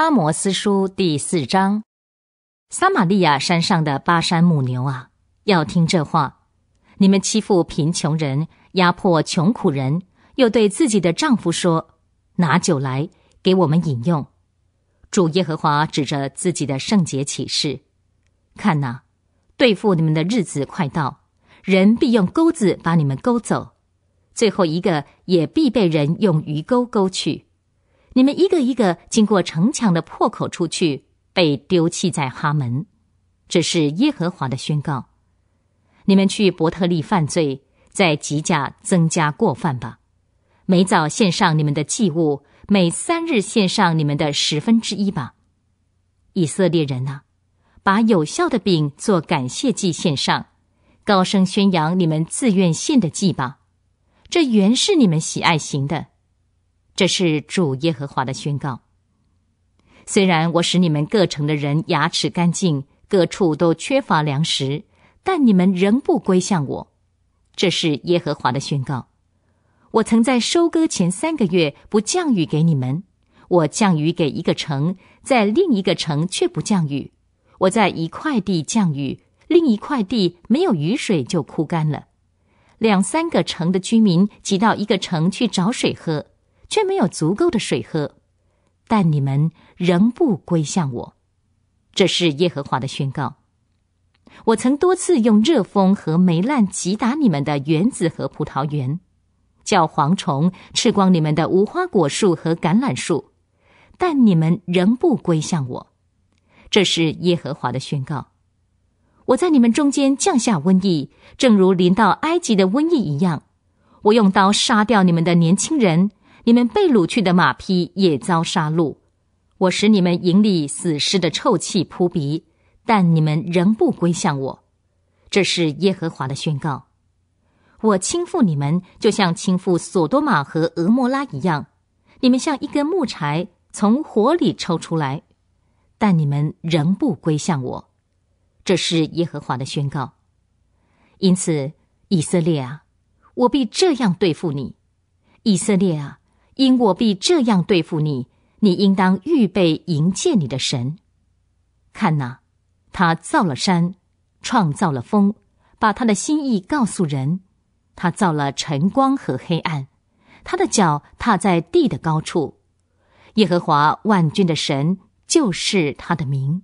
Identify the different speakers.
Speaker 1: 阿摩斯书第四章，撒玛利亚山上的巴山母牛啊，要听这话：你们欺负贫穷人，压迫穷苦人，又对自己的丈夫说：“拿酒来，给我们饮用。”主耶和华指着自己的圣洁启示：“看呐，对付你们的日子快到，人必用钩子把你们钩走，最后一个也必被人用鱼钩钩去。”你们一个一个经过城墙的破口出去，被丢弃在哈门。这是耶和华的宣告。你们去伯特利犯罪，在吉甲增加过犯吧。每早献上你们的祭物，每三日献上你们的十分之一吧。以色列人呐，把有效的饼做感谢祭献上，高声宣扬你们自愿献的祭吧。这原是你们喜爱行的。这是主耶和华的宣告。虽然我使你们各城的人牙齿干净，各处都缺乏粮食，但你们仍不归向我。这是耶和华的宣告。我曾在收割前三个月不降雨给你们，我降雨给一个城，在另一个城却不降雨。我在一块地降雨，另一块地没有雨水就枯干了。两三个城的居民挤到一个城去找水喝。却没有足够的水喝，但你们仍不归向我，这是耶和华的宣告。我曾多次用热风和霉烂击打你们的园子和葡萄园，叫蝗虫吃光你们的无花果树和橄榄树，但你们仍不归向我，这是耶和华的宣告。我在你们中间降下瘟疫，正如临到埃及的瘟疫一样，我用刀杀掉你们的年轻人。你们被掳去的马匹也遭杀戮，我使你们营里死尸的臭气扑鼻，但你们仍不归向我，这是耶和华的宣告。我倾覆你们，就像倾覆索多玛和俄摩拉一样，你们像一根木柴从火里抽出来，但你们仍不归向我，这是耶和华的宣告。因此，以色列啊，我必这样对付你，以色列啊。因我必这样对付你，你应当预备迎接你的神。看哪，他造了山，创造了风，把他的心意告诉人。他造了晨光和黑暗，他的脚踏在地的高处。耶和华万军的神就是他的名。